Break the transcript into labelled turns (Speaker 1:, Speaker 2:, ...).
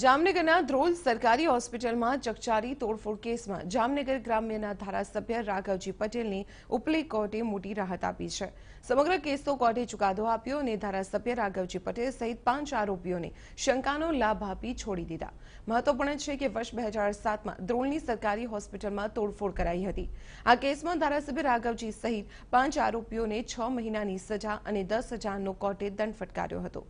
Speaker 1: જામનગરના ધ્રોલ સરકારી હોસ્પિટલમાં ચકચારી તોડફોડ કેસમાં જામનગર ગ્રામ્યના ધારાસભ્ય રાઘવજી પટેલની ઉપલી કોર્ટે મોટી રાહત આપી છે સમગ્ર કેસનો કોર્ટે ચુકાદો આપ્યો અને ધારાસભ્ય રાઘવજી પટેલ સહિત પાંચ આરોપીઓને શંકાનો લાભ આપી છોડી દીધા મહત્વપૂર્ણ છે કે વર્ષ બે હજાર સાતમાં ધ્રોલની સરકારી હોસ્પિટલમાં તોડફોડ કરાઈ હતી આ કેસમાં ધારાસભ્ય રાઘવજી સહિત પાંચ આરોપીઓને છ મહિનાની સજા અને દસ હજારનો કોર્ટે દંડ ફટકાર્યો હતો